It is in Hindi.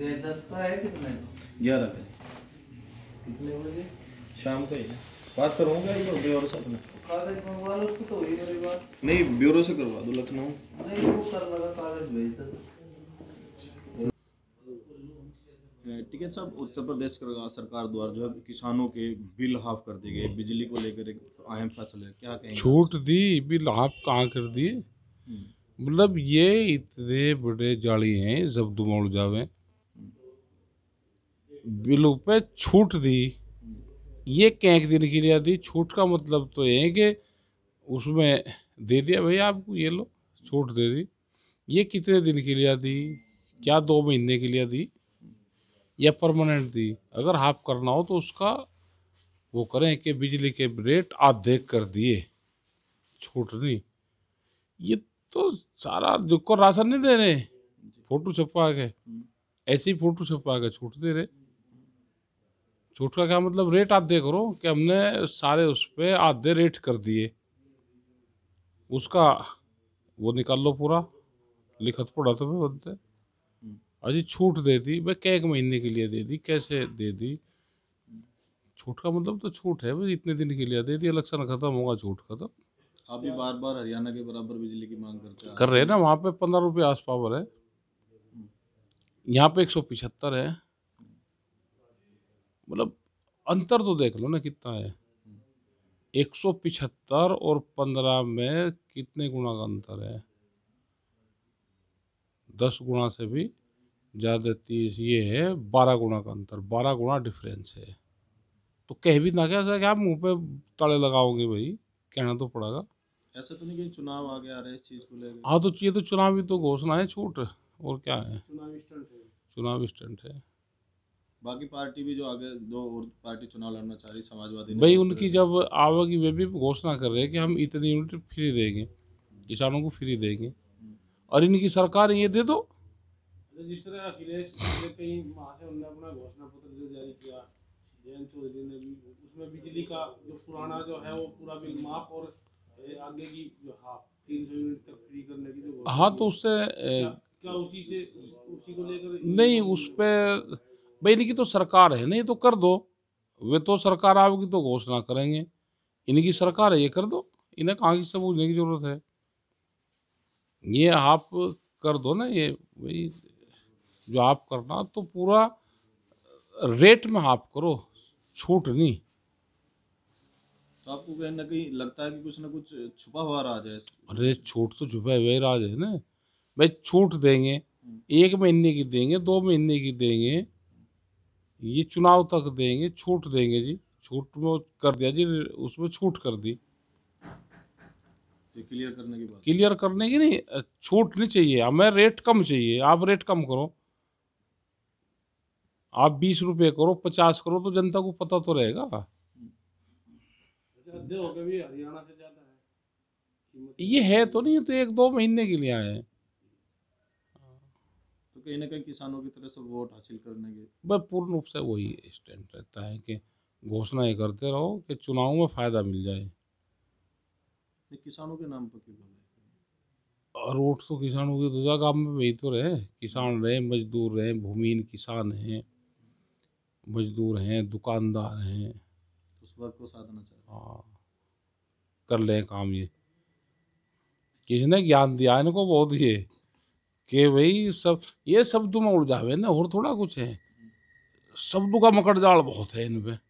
ग्यारह कितने बजे शाम को ही बात से अपने कागज मंगवा लो तो ही बात नहीं से करवा दो लखनऊ नहीं वो कागज भेज दो ठीक है सब उत्तर प्रदेश सरकार द्वारा जो है किसानों के बिल हाफ कर दिए गए बिजली को लेकर एक अहम फैसले क्या कहेंगे छूट दी बिल हाफ कहाँ कर दिए हम्म। मतलब ये इतने बड़े जाली हैं जब्दू जावे में बिलों पे छूट दी ये कैंक दिन के लिए दी छूट का मतलब तो ये कि उसमें दे दिया भैया आपको ये लो छूट दे दी ये कितने दिन के लिए दी क्या दो महीने के लिए दी या परमानेंट दी अगर हाफ करना हो तो उसका वो करें कि बिजली के रेट आधे कर दिए छूट नहीं ये तो सारा दुख को राशन नहीं दे रहे फोटो छपा के ऐसी फोटो छपा के छूट दे रहे छूट का क्या मतलब रेट आप देख रहे हो कि हमने सारे उस पर आधे रेट कर दिए उसका वो निकाल लो पूरा लिखत पढ़ा तो भी बोलते हम्म। अजी छूट दे दी भाई क्या एक महीने के लिए दे दी कैसे दे दी छूट का मतलब तो छूट है भाई इतने दिन के लिए दे दी इलेक्शन खत्म होगा छूट खत्म आप भी बार बार हरियाणा के बराबर बिजली की मांग करते हैं कर रहे हैं ना वहाँ पे पंद्रह रुपये आस पावर है हम्म। यहाँ पे एक सौ पिछहत्तर है मतलब अंतर तो देख लो ना कितना है एक सौ पिछहत्तर और पंद्रह में कितने गुना का अंतर है दस गुना से भी ज़्यादा तीस ये है बारह गुना का अंतर बारह गुना डिफरेंस है तो कह भी ना क्या सर आप मुंह पे ताले लगाओगे भाई कहना तो पड़ेगा ऐसा तो नहीं कि चुनाव आगे आ रहे इस चीज़ को लेकर हाँ तो ये तो चुनावी तो घोषणा है छूट और क्या है चुनाव स्टंट है चुनाव स्टंट है बाकी पार्टी भी जो आगे दो और पार्टी चुनाव लड़ना चाह रही समाजवादी भाई उनकी जब आवेगी वे भी घोषणा कर रहे हैं कि हम इतनी यूनिट फ्री देंगे किसानों को फ्री देंगे हम्म। और इनकी सरकार ये दे दो अच्छा, जिस तरह अखिलेश कहीं वहाँ से उन्होंने अपना घोषणा पत्र जो जारी किया जयंत चौधरी ने भी उसमें बिजली का जो पुराना जो है वो पूरा बिल माफ और आगे की जो हाफ तीन सौ यूनिट तक फ्री करने की जो हाँ तो उससे क्या, क्या उसी से उसी को लेकर नहीं उस पर भाई इनकी तो सरकार है नहीं तो कर दो वे तो सरकार आओगी तो घोषणा करेंगे इनकी सरकार है ये कर दो इन्हें कहाँ की से पूछने की ज़रूरत है ये आप कर दो ना ये भाई जो आप करना तो पूरा रेट में आप करो छूट नहीं तो आपको कहीं ना कहीं लगता है कि कुछ ना कुछ छुपा हुआ राज है अरे छूट तो छुपा हुआ राज है ना भाई छूट देंगे हम्म। एक महीने की देंगे दो महीने की देंगे ये चुनाव तक देंगे छूट देंगे जी छूट में कर दिया जी उसमें छूट कर दी क्लियर करने की बात क्लियर करने की नहीं छूट नहीं चाहिए हमें रेट कम चाहिए आप रेट कम करो आप बीस रुपए करो पचास करो तो जनता को पता तो रहेगा अच्छा, ये है तो नहीं तो एक दो महीने के लिए आए हैं कहीं ना कहीं किसानों की तरफ से वोट हासिल करने के बस पूर्ण रूप से वही स्टैंड रहता है कि घोषणा ये करते रहो कि चुनाव में फ़ायदा मिल जाए किसानों के नाम पर क्यों बोल रहे रोड तो किसानों की दुजा तो काम में वही तो रहे किसान रहे मजदूर रहे भूमिहीन किसान हैं मजदूर हैं दुकानदार हैं तो उस वर्ग को साधना चाहिए हाँ कर लें काम ये किसने ज्ञान दिया इनको बहुत ये कि भाई सब ये शब्दों में उड़ जावे ना और थोड़ा कुछ है शब्दों का मकड़जाल बहुत है इनमें